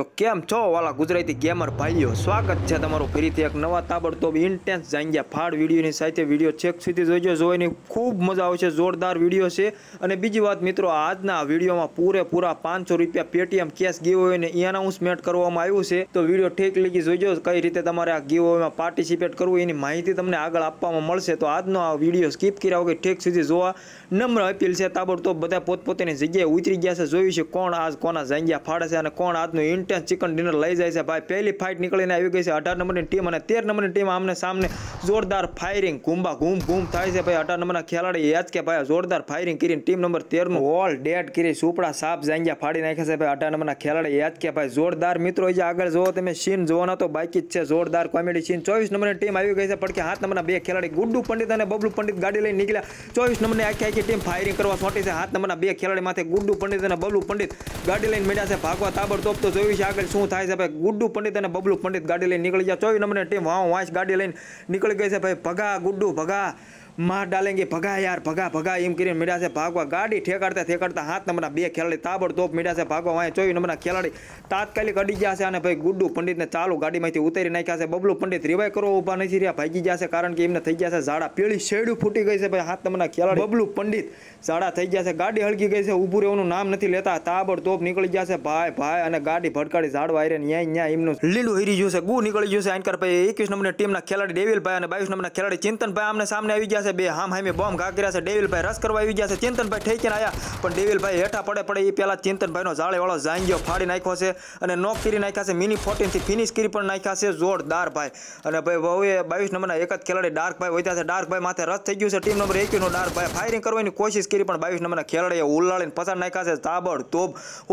તો કેમ છો વાલા ગુજરાતી ગેમર ભાઈઓ સ્વાગત છે તમારું ફરીથી એક નવા તાબડતોબ ઇન્ટેન્સ જાંગ્યા ફાળ વિડીયોની સાથે વિડીયો છેક સુધી જોઈજો જોઈને ખૂબ મજા આવશે જોરદાર વિડીયો છે અને બીજી વાત મિત્રો આજના વિડીયોમાં પૂરેપૂરા પાંચસો રૂપિયા પેટીએમ કેશ ગીવોને એનાઉન્સમેન્ટ કરવામાં આવ્યું છે તો વિડીયો ઠીક લીધી જોઈજો કઈ રીતે તમારે આ ગીવોમાં પાર્ટિસિપેટ કરવું એની માહિતી તમને આગળ આપવામાં મળશે તો આજનો આ વિડીયો સ્કીપ કર્યા વગર ઠેક સુધી જોવા નમ્ર અપીલ છે તાબડતોબ બધા પોતપોતાની જગ્યાએ ઉતરી ગયા છે જોયું છે કોણ આજ કોના જાંગ્યા ફાળે છે અને કોણ આજનું તેં ચિકન ડિનર લઈ જાય છે ભાઈ પહેલી ફાઈટ નીકળીને આવી ગઈ છે 18 નંબરની ટીમ અને 13 નંબરની ટીમ આમને સામે જોરદાર ફાયરિંગ ગુંબા ગુંબ ગુંબ થાય છે ભાઈ 18 નંબરના ખેલાડી યાદ કે ભાઈ જોરદાર ફાયરિંગ કરીને ટીમ નંબર 13 નું હોલ ડેડ કરી સુપડા સાપ જાંઘા ફાડી નાખે છે ભાઈ 18 નંબરના ખેલાડી યાદ કે ભાઈ જોરદાર મિત્રો અહી આગળ જોવો તમે સીન જોવોનો તો બાકી જ છે જોરદાર કોમેડી સીન 24 નંબરની ટીમ આવી ગઈ છે પડકે 7 નંબરના બે ખેલાડી ગુડ્ડુ પંડિત અને બબલુ પંડિત ગાડી લઈને નીકળ્યા 24 નંબરની આખી આખી ટીમ ફાયરિંગ કરવા છોટી છે 7 નંબરના બે ખેલાડી માથે ગુડ્ડુ પંડિત અને બબલુ પંડિત ગાડી લાઈન મંડ્યા છે ભાગવા તાબડ ટોપ તો જો છે આગળ શું થાય છે ભાઈ ગુડ્ડુ પંડિત અને બબલુ પંડિત ગાડી લઈને નીકળી ગયા ચોવીસ નંબરની ટીમ વાવ વાંચ ગાડી લઈને નીકળી ગઈ છે ભાઈ ભગા ગુડ્ડુ ભગા માં डालेंगे ભગા યાર ભગા ભગા એમ કરીને મળ્યા છે ભાગવા ગાડી ઠેકડતા ઠેકડતા હાથમાંના બે ખેલાડી તાબડ ટોપ મળ્યા છે ભાગવા આ 22 નંબરના ખેલાડી તાત્કાલિક અડી ગયા છે અને ભાઈ ગુડુ પંડિતને ચાલુ ગાડીમાંથી ઉતારી નાખ્યા છે બબલુ પંડિત રિવાઇવ કરો ઊભા નથી રહ્યા ભાગી જ્યા છે કારણ કે એમને થઈ ગયા છે ઝાડા પીળી શેડુ ફૂટી ગઈ છે ભાઈ હાથમાંના ખેલાડી બબલુ પંડિત ઝાડા થઈ ગયા છે ગાડી હળગી ગઈ છે ઊભો રેવનું નામ નથી લેતા તાબડ ટોપ નીકળી ગયા છે ભાઈ ભાઈ અને ગાડી ભડકાડી ઝાડવા હરે ન્યા ન્યા એમનો લીલો હરી જો છે ગુ નીકળી જો છે આંકરભાઈ 21 નંબરના ટીમના ખેલાડી દેવિલ ભાઈ અને 22 નંબરના ખેલાડી ચિંતન ભાઈ અમને સામે આવી ગયા છે બે હમ હમે બોમ કા ગર્યા છે ડેવિલ ભાઈ રશ કરવા આવી ગયા છે ચિંતનભાઈ ઠેકન આયા પણ ડેવિલ ભાઈ હેઠા પડે પડે ઈ પેલા ચિંતનભાઈ નો ઝાળે વાળો ઝાંગ્યો ફાડી નાખ્યો છે અને નોક કરી નાખ્યો છે મિની 14 થી ફિનિશ કરી પણ નાખ્યા છે જોરદાર ભાઈ અને ભાઈ વહવે 22 નંબરના એક જ ખેલાડી ડાર્ક ભાઈ હોય ત્યાં ડાર્ક ભાઈ માથે રશ થઈ ગયો છે ટીમ નંબર 10 નો ડાર્ક ભાઈ ફાયરિંગ કરવાની કોશિશ કરી પણ 22 નંબરના ખેલાડીએ ઉલ્લાળીન પાછો નાખ્યા છે તાબડ ટોબ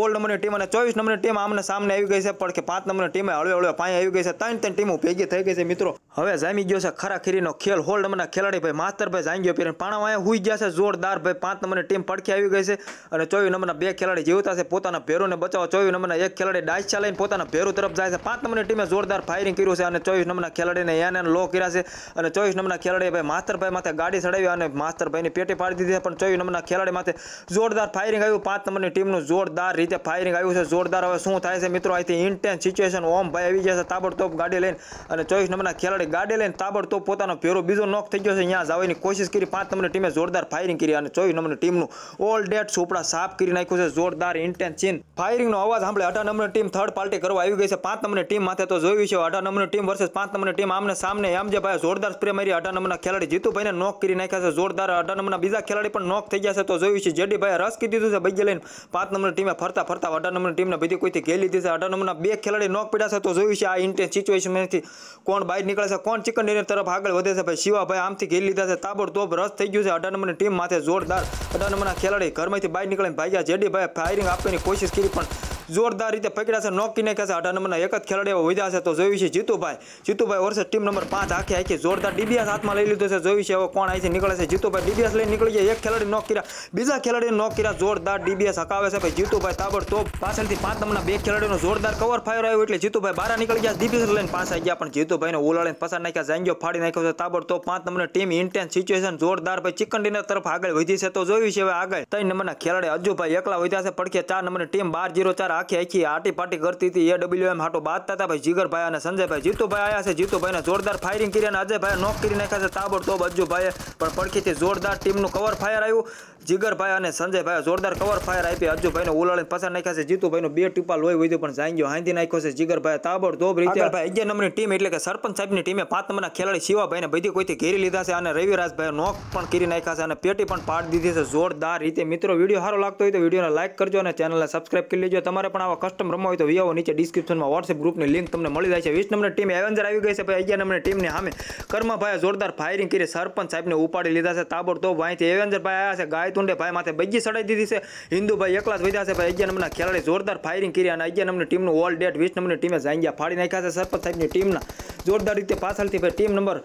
16 નંબરની ટીમ અને 24 નંબરની ટીમ આમને સામે આવી ગઈ છે પણ કે 5 નંબરની ટીમે હળવે હળવે પાંય આવી ગઈ છે 3 3 ટીમો પેગે થઈ ગઈ છે મિત્રો હવે જામી ગયો છે ખરાખરીનો ખેલ 16 નંબરના ખેલાડી ભાઈ માથે રબે જાઈ ગયો પેરે પાણાવાએ હુઈ ગયા છે જોરદાર ભાઈ 5 નંબરની ટીમ પડખી આવી ગઈ છે અને 24 નંબરના બે ખેલાડી જે ઉતા છે પોતાના પેરોને બચાવ 24 નંબરના એક ખેલાડી ડાઈસ ચા લાઈન પોતાના પેરુ તરફ જાય છે 5 નંબરની ટીમે જોરદાર ફાયરિંગ કર્યું છે અને 24 નંબરના ખેલાડીને એન એન લો કર્યા છે અને 24 નંબરના ખેલાડી ભાઈ માસ્ટર ભાઈ માથે ગાડી ચડાવી અને માસ્ટર ભાઈની પેટી ફાડી દીધી પણ 24 નંબરના ખેલાડી માથે જોરદાર ફાયરિંગ આવ્યું 5 નંબરની ટીમનું જોરદાર રીતે ફાયરિંગ આવ્યું છે જોરદાર હવે શું થાય છે મિત્રો આઈથી ઇન્ટેન્સ સિચ્યુએશન ઓમ ભાઈ આવી જ છે તાબડ તોપ ગાડી લઈને અને 24 નંબરના ખેલાડી ગાડી લઈને તાબડ તોપ પોતાનો પેરો બીજો નોક થઈ ગયો છે યા જાવ કરવાની કોશિશ કરી પાંચ નંબરની ટીમે જોરદાર ફાયરિંગ કરી અને ચોવીસ નંબરની ટીમનું ઓલ ડેટ સોપડા સાફ કરી નાખ્યું છે જોરદાર ઇન્ટેન્સ ચીન ફાયરિંગનો અવાજ સાંભળે અઢાર નંબરની ટીમ થર્ડ પાર્ટી કરવા આવી ગઈ છે પાંચ નંબરની ટીમ માથે તો જોયું છે અઢાર નંબરની ટીમ વર્ષે પાંચ નંબરની ટીમ આમને સામને એમ જે ભાઈ જોરદાર સ્પ્રે મારી અઢાર નંબરના ખેલાડી જીતુભાઈને નોક કરી નાખ્યા છે જોરદાર અઢાર નંબરના બીજા ખેલાડી પણ નોક થઈ ગયા છે તો જોયું છે જેડીભાઈ રસ કીધું છે બગી લઈને પાંચ નંબરની ટીમે ફરતા ફરતા અઢાર નંબરની ટીમને બધી કોઈથી ઘેલી દીધી છે અઢાર નંબરના બે ખેલાડી નોક પીડ્યા છે તો જોયું છે આ ઇન્ટેન્સ સિચ્યુએશનમાંથી કોણ બહાર નીકળે છે કોણ ચિકન ડિનર તરફ આગળ વધે છે ભાઈ શિવાભાઈ આમથી ઘેલી લીધા છે તાબડતોબ રસ થઈ ગયું છે અઢાર નંબરની ટીમ માથે જોરદાર અઢાર નંબરના ખેલાડી ઘરમાંથી બહાર નીકળીને ભાગ્યા જેડી ભાઈ ફાયરિંગ આપવાની કોશિશ કરી પણ જોરદાર રીતે પકડ્યા છે નોકી નાખ્યા છે આડા નંબરના એક જ ખેલાડીઓ વધ્યા છે તો જોયું છે જીતુભાઈ જીતુભાઈ વર્ષે ટીમ નંબર પાંચ આખી આખી જોરદાર ડીબીએસ હાથમાં લઈ લીધો છે જોયું છે હવે કોણ આવી છે નીકળે છે જીતુભાઈ ડીબીએસ લઈને નીકળી જાય એક ખેલાડી નોક કર્યા બીજા ખેલાડીને નોક કર્યા જોરદાર ડીબીએસ હકાવે છે ભાઈ જીતુભાઈ તાબડતોબ પાછળથી પાંચ નંબરના બે ખેલાડીનો જોરદાર કવર ફાયર આવ્યો એટલે જીતુભાઈ બારા નીકળી ગયા ડીબીએસ લઈને પાસ આવી ગયા પણ જીતુભાઈને ઓલાળીને પસાર નાખ્યા જાંગીઓ ફાડી નાખ્યો છે તાબડતોબ પાંચ નંબરની ટીમ ઇન્ટેન્સ સિચ્યુએશન જોરદાર ભાઈ ચિકન ડિનર તરફ આગળ વધી છે તો જોયું છે હવે આગળ ત્રણ નંબરના ખેલાડી અજુભાઈ એકલા વધ્યા છે પડખે ચાર નંબરની ટીમ બાર જીરો ચાર આ કે કે આટીપાટી કરતી હતી એડબલ્યુએમ હાટો બાદતાતા ભાઈ જીગર ભાયા ને સંજય ભાઈ જીતુભાઈ આયા છે જીતુભાઈ નો જોરદાર ફાયરિંગ કરીયા ને અજય ભાયા નોક કરી નાખ્યા છે તાબડ તો બಜ್ಜુ ભાયા પર પડખી થી જોરદાર ટીમ નું કવર ફાયર આયુ જીગર ભાયા ને સંજય ભાયા જોરદાર કવર ફાયર આપી અજ્જુ ભાઈ નો ઉલાળી પછાડ નાખ્યા છે જીતુભાઈ નો બે ટિપા લૉય હોય ગયો પણ જાઈ ગયો હાંધી નાખ્યો છે જીગર ભાયા તાબડ દોબ રીતે આ 11 નંબર ની ટીમ એટલે કે સરપંચ સાહેબ ની ટીમે પાંચ નંબર ના ખેલાડી સીવા ભાઈ ને બધી કોઈ થી ગેરી લીધા છે અને રવિરાજ ભાઈ નોક પણ કરી નાખ્યા છે અને પેટી પણ પાડ દીધી છે જોરદાર રીતે મિત્રો વિડિયો સારું લાગતો હોય તો વિડિયો ને લાઈક કરજો અને ચેનલ ને સ તમારે પણ આવા કસ્ટમ રમવા હોય તો વિયાઓ નીચે ડિસ્ક્રિપ્શનમાં વોટ્સએપ ગ્રુપની લિંક તમને મળી જાય છે વીસ નંબરની ટીમ એવેન્જર આવી ગઈ છે ભાઈ અગિયાર નંબરની ટીમને સામે કર્મભાઈએ જોરદાર ફાયરિંગ કરી સરપંચ સાહેબને ઉપાડી લીધા છે તાબડતોબ અહીંથી એવેન્જર ભાઈ આવ્યા છે ગાય તુંડે ભાઈ માથે બગી સડાઈ દીધી છે હિન્દુભાઈ એકલા જ વધ્યા છે ભાઈ અગિયાર નંબરના ખેલાડી જોરદાર ફાયરિંગ કરી અને અગિયાર નંબરની ટીમનું ઓલ ડેટ વીસ નંબરની ટીમે જાંગિયા ફાડી નાખ્યા છે સરપંચ સાહેબની ટીમના જોરદાર રીતે પાછળથી ભાઈ ટીમ નંબર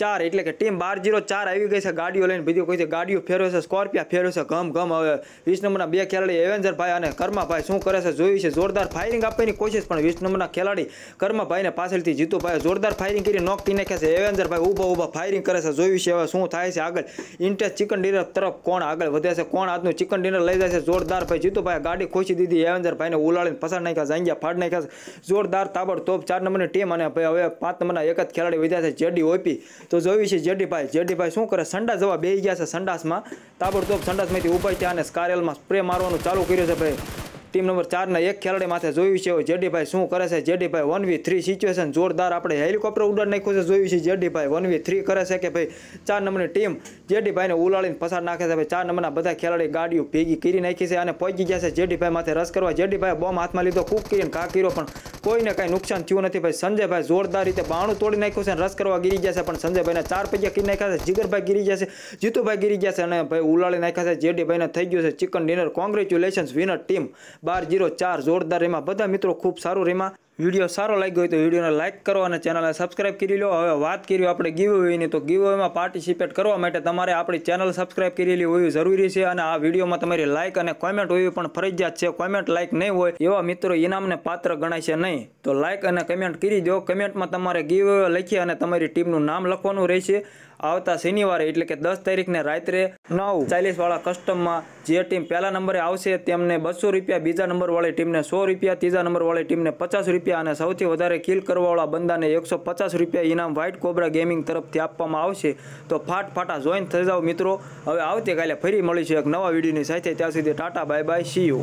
4 એટલે કે ટીમ 1204 આવી ગઈ છે ગાડીઓ લઈને બધી કોઈ ગાડીઓ ફેરવ છે સ્કોર્પિયા ફેરવ છે ગમ ગમ હવે 20 નંબરના બે ખેલાડી એવેન્જર ભાઈ અને કર્મ ભાઈ શું કરે છે જોઈ છે जोरदार ફાયરિંગ આપવાની કોશિશ પણ 20 નંબરના ખેલાડી કર્મ ભાઈ ને પાછળથી જીતુ ભાઈએ जोरदार ફાયરિંગ કરી નોક તી નાખ્યા છે એવેન્જર ભાઈ ઊભા ઊભા ફાયરિંગ કરે છે જોઈ છે હવે શું થાય છે આગળ ઇન્ટે ચિકન ડિનર તરફ કોણ આગળ વધે છે કોણ આજનું ચિકન ડિનર લઈ જાય છે जोरदार ભાઈ જીતુ ભાઈએ ગાડી ખોસી દીધી એવેન્જર ભાઈને ઉલાળીને પછાડ નાખ્યા જાંગ્યા ફાડ નાખ્યા છે जोरदार તાબડ ટોપ 4 નંબરની ટીમ અને હવે 5 નંબરના એક જ ખેલાડી વધ્યા છે જેડી ઓપી તો જોયું છે જડીભાઈ જેડીભાઈ શું કરે સંડાસ જવા બે ગયા છે સંડાસમાં તાબડતોબ સંડાસમાંથી ઉપાય ત્યાં અને સ્કારેલમાં સ્પ્રે મારવાનું ચાલુ કર્યું છે ભાઈ टीम नंबर 4 ના એક ખેલાડી માથે જોઈ છે જેડી ભાઈ શું કરે છે જેડી ભાઈ 1v3 સિચ્યુએશન જોરદાર આપણે હેલિકોપ્ટર ઉડડાઈ નાખ્યો છે જોઈ છે જેડી ભાઈ 1v3 કરે છે કે ભાઈ 4 નંબરની ટીમ જેડી ભાઈને ઉલાળીને પછાડ નાખે છે ભાઈ 4 નંબરના બધા ખેલાડી ગાડીઓ પેગી કરી નાખી છે અને પોગી ગયા છે જેડી ભાઈ માથે રશ કરવા જેડી ભાઈએ બોમ આત્મલીધો કૂક કીન કા કીરો પણ કોઈને કંઈ નુકસાન થયું નથી ભાઈ સંજય ભાઈ જોરદાર રીતે બાણું તોડી નાખ્યો છે અને રશ કરવા ગિરી જ છે પણ સંજય ભાઈને 4 પગે કરી નાખ્યા છે જીગર ભાઈ ગિરી જ છે જીતુ ભાઈ ગિરી જ છે અને ભાઈ ઉલાળી નાખ્યા છે જેડી ભાઈને થઈ ગયો છે chicken dinner congratulations winner team બાર જીરો ચાર જોરદાર રેમાં બધા મિત્રો ખૂબ સારું રેમાં વિડીયો સારો લાગ્યો હોય તો વિડીયોને લાઇક કરો અને ચેનલને સબસ્ક્રાઇબ કરી લો હવે વાત કરી આપણે હોયની તો ગીવ ગીવવેમાં પાર્ટિસિપેટ કરવા માટે તમારે આપણી ચેનલ સબસ્ક્રાઇબ કરેલી હોવી જરૂરી છે અને આ વિડીયોમાં તમારી લાઇક અને કોમેન્ટ હોવી પણ ફરજિયાત છે કોમેન્ટ લાઇક નહીં હોય એવા મિત્રો ઇનામને પાત્ર ગણાય છે નહીં તો લાઇક અને કમેન્ટ કરી દો કમેન્ટમાં તમારે ગીવ લખી અને તમારી ટીમનું નામ લખવાનું રહેશે આવતા શનિવારે એટલે કે દસ તારીખને રાત્રે નવ ચાલીસવાળા કસ્ટમમાં જે ટીમ પહેલા નંબરે આવશે તેમને બસો રૂપિયા બીજા નંબરવાળી ટીમને સો રૂપિયા ત્રીજા નંબરવાળી ટીમને પચાસ રૂપિયા અને સૌથી વધારે કિલ કરવાવાળા બંદાને એકસો પચાસ રૂપિયા ઇનામ વ્હાઇટ કોબરા ગેમિંગ તરફથી આપવામાં આવશે તો ફાટ ફાટા જોઈન થઈ જાઓ મિત્રો હવે આવતીકાલે ફરી મળીશું એક નવા વિડીયોની સાથે ત્યાં સુધી tata bye bye see you